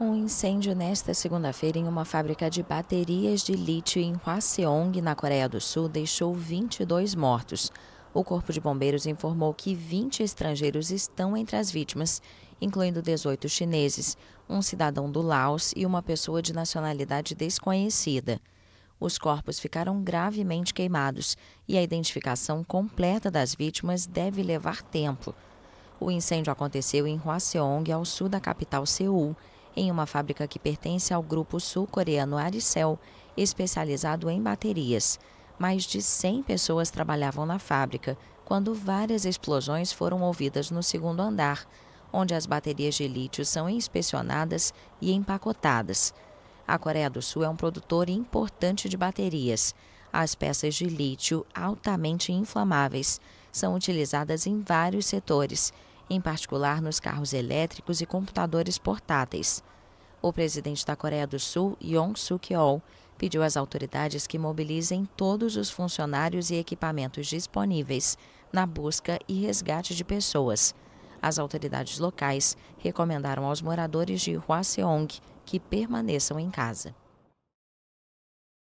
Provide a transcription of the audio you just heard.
Um incêndio nesta segunda-feira em uma fábrica de baterias de lítio em Hwaseong, na Coreia do Sul, deixou 22 mortos. O Corpo de Bombeiros informou que 20 estrangeiros estão entre as vítimas, incluindo 18 chineses, um cidadão do Laos e uma pessoa de nacionalidade desconhecida. Os corpos ficaram gravemente queimados e a identificação completa das vítimas deve levar tempo. O incêndio aconteceu em Hwaseong, ao sul da capital Seul em uma fábrica que pertence ao grupo sul-coreano Aricel, especializado em baterias. Mais de 100 pessoas trabalhavam na fábrica quando várias explosões foram ouvidas no segundo andar, onde as baterias de lítio são inspecionadas e empacotadas. A Coreia do Sul é um produtor importante de baterias. As peças de lítio altamente inflamáveis são utilizadas em vários setores, em particular nos carros elétricos e computadores portáteis. O presidente da Coreia do Sul, Yong Suk-yeol, pediu às autoridades que mobilizem todos os funcionários e equipamentos disponíveis na busca e resgate de pessoas. As autoridades locais recomendaram aos moradores de Hwaseong que permaneçam em casa.